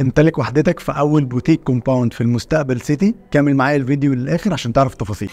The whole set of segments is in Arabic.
امتلك وحدتك في اول بوتيك كومباوند في المستقبل سيتي كمل معايا الفيديو للاخر عشان تعرف تفاصيل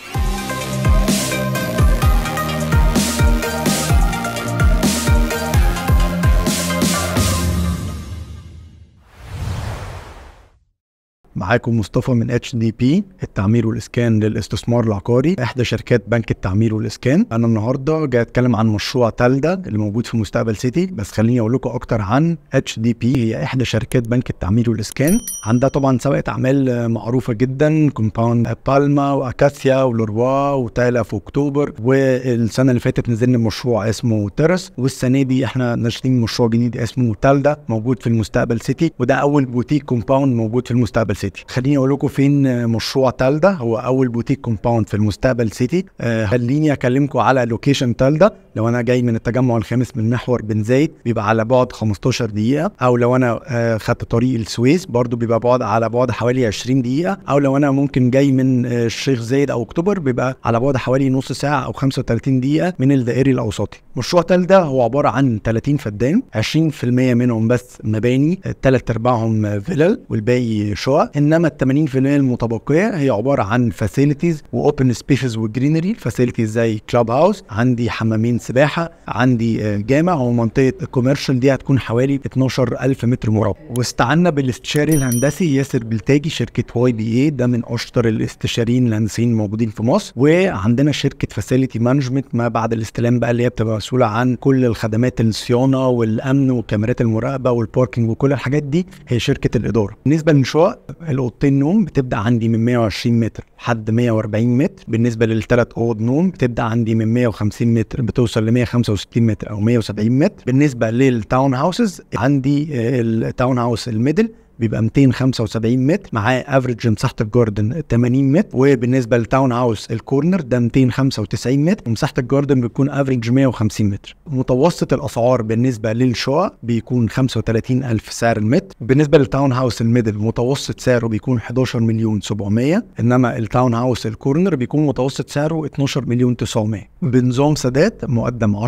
معاكم مصطفى من اتش دي بي التعمير والاسكان للاستثمار العقاري احدى شركات بنك التعمير والاسكان انا النهارده جاي اتكلم عن مشروع تالدا اللي موجود في مستقبل سيتي بس خليني اقول لكم اكتر عن اتش دي بي هي احدى شركات بنك التعمير والاسكان عندها طبعا سابقه اعمال معروفه جدا كومباوند بالما واكاسيا ولوروا وتالا في اكتوبر والسنه اللي فاتت نزلنا مشروع اسمه ترس والسنه دي احنا ناشرين مشروع جديد اسمه تالدا موجود في المستقبل سيتي وده اول بوتيك كومباوند موجود في المستقبل سيتي سيتي خليني اقول لكم فين آه، مشروع تالدا هو اول بوتيك كومباوند في المستقبل سيتي آه خليني اكلمكم على لوكيشن تالدا لو انا جاي من التجمع الخامس من محور بن زايد بيبقى على بعد 15 دقيقه او لو انا آه، خدت طريق السويس برضو بيبقى بعد على بعد حوالي 20 دقيقه او لو انا ممكن جاي من آه، الشيخ زايد او اكتوبر بيبقى على بعد حوالي نص ساعه او 35 دقيقه من الدائري الاوسطي مشروع تالدا هو عباره عن 30 فدان 20% منهم بس مباني ثلاث ارباعهم فيلل والباقي شقق انما ال 80% المتبقيه هي عباره عن فاسيلتيز واوبن سبيسز وجرينري فاسيلتيز زي كلاب هاوس عندي حمامين سباحه عندي آه، جامع ومنطقه الكوميرشال دي هتكون حوالي 12000 متر مربع واستعنا بالاستشاري الهندسي ياسر بلتاجي شركه واي بي اي ده من اشطر الاستشاريين الهندسيين الموجودين في مصر وعندنا شركه فاسيلتي مانجمنت ما بعد الاستلام بقى اللي هي بتبقى مسؤوله عن كل الخدمات الصيانه والامن وكاميرات المراقبه والباركنج وكل الحاجات دي هي شركه الاداره بالنسبه للشقق الاوضتين نوم بتبدا عندي من 120 متر لحد 140 متر بالنسبه للثلاث اوض نوم بتبدا عندي من 150 متر بتوصل ل 165 متر او 170 متر بالنسبه للتاون هاوسز عندي التاون هاوس الميدل بيبقى 275 متر معاه افريج مساحه الجاردن 80 متر وبالنسبه للتاون هاوس الكورنر ده 295 متر ومساحه الجاردن بتكون افريج 150 متر متوسط الاسعار بالنسبه للشقق بيكون 35000 سعر المتر بالنسبه للتاون هاوس الميدل متوسط سعره بيكون 11 مليون 700 انما التاون هاوس الكورنر بيكون متوسط سعره 12 مليون 900 بنظام سداد مقدم 10%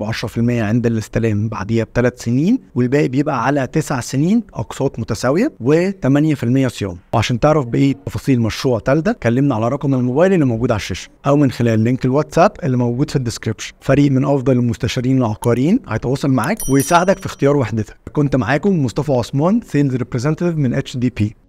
و10% عند الاستلام بعديها بثلاث سنين والباقي بيبقى على تسع سنين اقساط متساويه و8% صيام وعشان تعرف بقيه تفاصيل مشروع تالدا كلمنا على رقم الموبايل اللي موجود على الشاشه او من خلال لينك الواتساب اللي موجود في الديسكربشن فريق من افضل المستشارين العقاريين هيتواصل معاك ويساعدك في اختيار وحدتك كنت معاكم مصطفى عثمان سيلز ريبريزنتيف من اتش دي بي